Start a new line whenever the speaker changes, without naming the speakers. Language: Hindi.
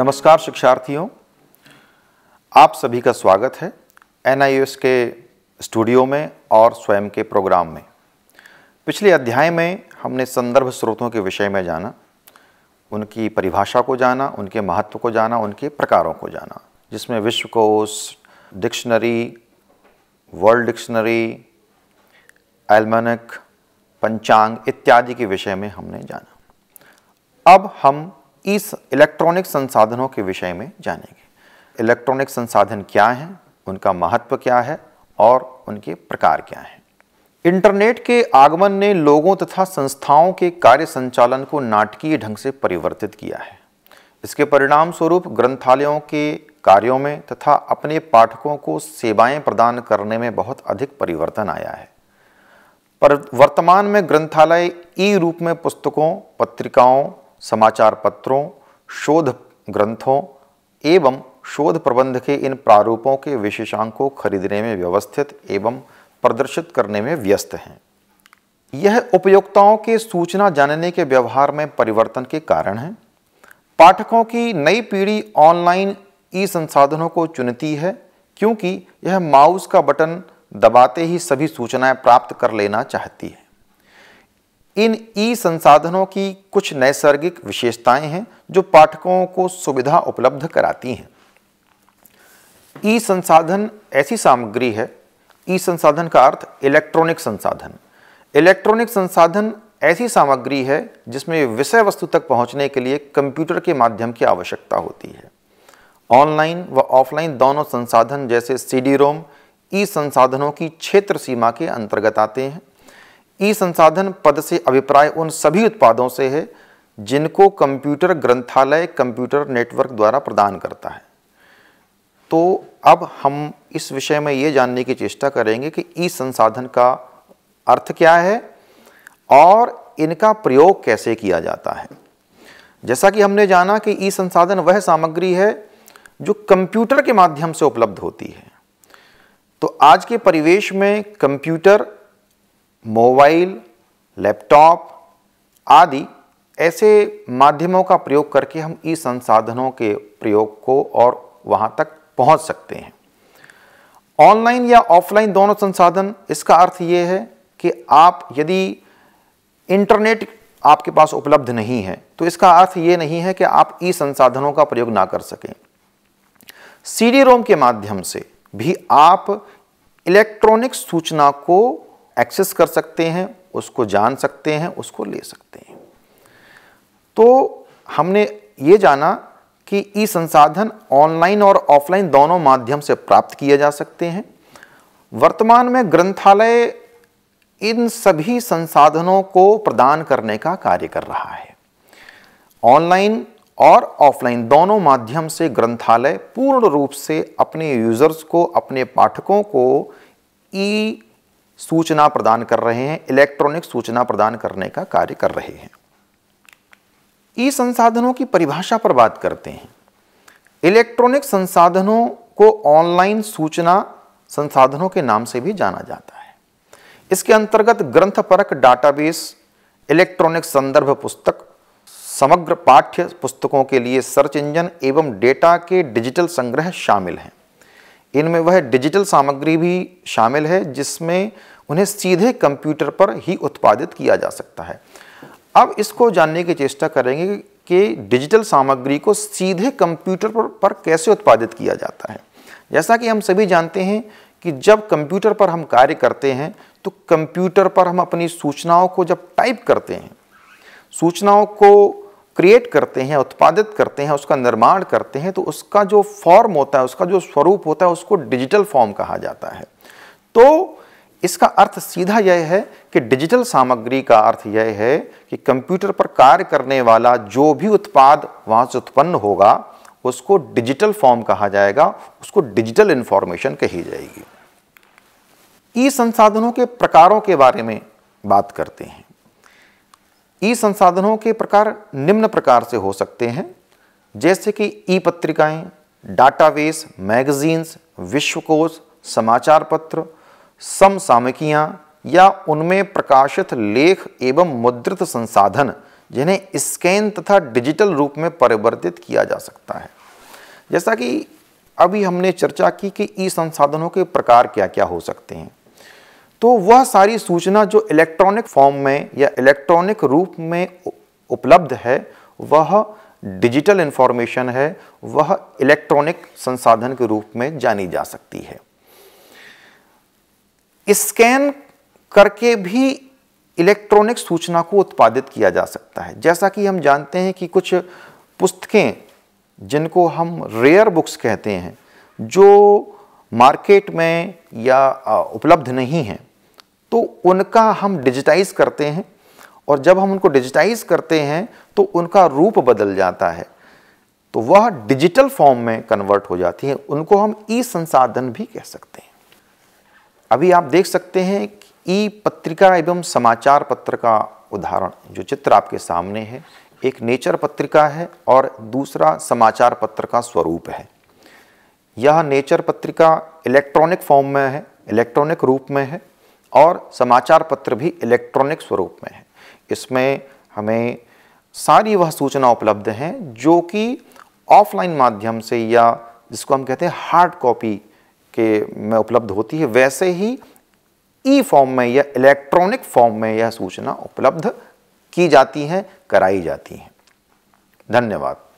नमस्कार शिक्षार्थियों आप सभी का स्वागत है एन के स्टूडियो में और स्वयं के प्रोग्राम में पिछले अध्याय में हमने संदर्भ स्रोतों के विषय में जाना उनकी परिभाषा को जाना उनके महत्व को जाना उनके प्रकारों को जाना जिसमें विश्वकोश डिक्शनरी वर्ल्ड डिक्शनरी एलमनक पंचांग इत्यादि के विषय में हमने जाना अब हम इस इलेक्ट्रॉनिक संसाधनों के विषय में जानेंगे इलेक्ट्रॉनिक संसाधन क्या हैं उनका महत्व क्या है और उनके प्रकार क्या हैं इंटरनेट के आगमन ने लोगों तथा संस्थाओं के कार्य संचालन को नाटकीय ढंग से परिवर्तित किया है इसके परिणाम स्वरूप ग्रंथालयों के कार्यों में तथा अपने पाठकों को सेवाएं प्रदान करने में बहुत अधिक परिवर्तन आया है पर वर्तमान में ग्रंथालय ई रूप में पुस्तकों पत्रिकाओं समाचार पत्रों शोध ग्रंथों एवं शोध प्रबंध के इन प्रारूपों के विशेषांक को खरीदने में व्यवस्थित एवं प्रदर्शित करने में व्यस्त हैं यह उपयोक्ताओं के सूचना जानने के व्यवहार में परिवर्तन के कारण हैं पाठकों की नई पीढ़ी ऑनलाइन ई संसाधनों को चुनती है क्योंकि यह माउस का बटन दबाते ही सभी सूचनाएं प्राप्त कर लेना चाहती है इन ई संसाधनों की कुछ नैसर्गिक विशेषताएं हैं जो पाठकों को सुविधा उपलब्ध कराती हैं ई संसाधन ऐसी सामग्री है ई संसाधन का अर्थ इलेक्ट्रॉनिक संसाधन इलेक्ट्रॉनिक संसाधन ऐसी सामग्री है जिसमें विषय वस्तु तक पहुंचने के लिए कंप्यूटर के माध्यम की आवश्यकता होती है ऑनलाइन व ऑफलाइन दोनों संसाधन जैसे सी डी रोम ई संसाधनों की क्षेत्र सीमा के अंतर्गत आते हैं ई संसाधन पद से अभिप्राय उन सभी उत्पादों से है जिनको कंप्यूटर ग्रंथालय कंप्यूटर नेटवर्क द्वारा प्रदान करता है तो अब हम इस विषय में ये जानने की चेष्टा करेंगे कि ई संसाधन का अर्थ क्या है और इनका प्रयोग कैसे किया जाता है जैसा कि हमने जाना कि ई संसाधन वह सामग्री है जो कंप्यूटर के माध्यम से उपलब्ध होती है तो आज के परिवेश में कंप्यूटर मोबाइल लैपटॉप आदि ऐसे माध्यमों का प्रयोग करके हम ई संसाधनों के प्रयोग को और वहाँ तक पहुँच सकते हैं ऑनलाइन या ऑफलाइन दोनों संसाधन इसका अर्थ ये है कि आप यदि इंटरनेट आपके पास उपलब्ध नहीं है तो इसका अर्थ ये नहीं है कि आप ई संसाधनों का प्रयोग ना कर सकें सीडी रोम के माध्यम से भी आप इलेक्ट्रॉनिक सूचना को एक्सेस कर सकते हैं उसको जान सकते हैं उसको ले सकते हैं तो हमने ये जाना कि ई संसाधन ऑनलाइन और ऑफलाइन दोनों माध्यम से प्राप्त किए जा सकते हैं वर्तमान में ग्रंथालय इन सभी संसाधनों को प्रदान करने का कार्य कर रहा है ऑनलाइन और ऑफलाइन दोनों माध्यम से ग्रंथालय पूर्ण रूप से अपने यूजर्स को अपने पाठकों को ई सूचना प्रदान कर रहे हैं इलेक्ट्रॉनिक सूचना प्रदान करने का कार्य कर रहे हैं ई संसाधनों की परिभाषा पर बात करते हैं इलेक्ट्रॉनिक संसाधनों को ऑनलाइन सूचना संसाधनों के नाम से भी जाना जाता है इसके अंतर्गत ग्रंथपरक डाटाबेस इलेक्ट्रॉनिक संदर्भ पुस्तक समग्र पाठ्य पुस्तकों के लिए सर्च इंजन एवं डेटा के डिजिटल संग्रह शामिल हैं इनमें वह डिजिटल सामग्री भी शामिल है जिसमें उन्हें सीधे कंप्यूटर पर ही उत्पादित किया जा सकता है अब इसको जानने की चेष्टा करेंगे कि डिजिटल सामग्री को सीधे कंप्यूटर पर, पर कैसे उत्पादित किया जाता है जैसा कि हम सभी जानते हैं कि जब कंप्यूटर पर हम कार्य करते हैं तो कंप्यूटर पर हम अपनी सूचनाओं को जब टाइप करते हैं सूचनाओं को क्रिएट करते हैं उत्पादित करते हैं उसका निर्माण करते हैं तो उसका जो फॉर्म होता है उसका जो स्वरूप होता है उसको डिजिटल फॉर्म कहा जाता है तो इसका अर्थ सीधा यह है कि डिजिटल सामग्री का अर्थ यह है कि कंप्यूटर पर कार्य करने वाला जो भी उत्पाद वहाँ से उत्पन्न होगा उसको डिजिटल फॉर्म कहा जाएगा उसको डिजिटल इन्फॉर्मेशन कही जाएगी ई संसाधनों के प्रकारों के बारे में बात करते हैं ई संसाधनों के प्रकार निम्न प्रकार से हो सकते हैं जैसे कि ई पत्रिकाएं डाटाबेस मैगजीन्स विश्वकोश समाचार पत्र समसामयिकियाँ या उनमें प्रकाशित लेख एवं मुद्रित संसाधन जिन्हें स्कैन तथा डिजिटल रूप में परिवर्तित किया जा सकता है जैसा कि अभी हमने चर्चा की कि ई संसाधनों के प्रकार क्या क्या हो सकते हैं तो वह सारी सूचना जो इलेक्ट्रॉनिक फॉर्म में या इलेक्ट्रॉनिक रूप में उपलब्ध है वह डिजिटल इन्फॉर्मेशन है वह इलेक्ट्रॉनिक संसाधन के रूप में जानी जा सकती है स्कैन करके भी इलेक्ट्रॉनिक सूचना को उत्पादित किया जा सकता है जैसा कि हम जानते हैं कि कुछ पुस्तकें जिनको हम रेयर बुक्स कहते हैं जो मार्केट में या उपलब्ध नहीं हैं तो उनका हम डिजिटाइज करते हैं और जब हम उनको डिजिटाइज करते हैं तो उनका रूप बदल जाता है तो वह डिजिटल फॉर्म में कन्वर्ट हो जाती है उनको हम ई संसाधन भी कह सकते हैं अभी आप देख सकते हैं ई पत्रिका एवं समाचार पत्र का उदाहरण जो चित्र आपके सामने है एक नेचर पत्रिका है और दूसरा समाचार पत्र का स्वरूप है यह नेचर पत्रिका इलेक्ट्रॉनिक फॉर्म में है इलेक्ट्रॉनिक रूप में है और समाचार पत्र भी इलेक्ट्रॉनिक स्वरूप में है इसमें हमें सारी वह सूचना उपलब्ध हैं जो कि ऑफलाइन माध्यम से या जिसको हम कहते हैं हार्ड कॉपी के में उपलब्ध होती है वैसे ही ई फॉर्म में या इलेक्ट्रॉनिक फॉर्म में यह सूचना उपलब्ध की जाती हैं कराई जाती हैं धन्यवाद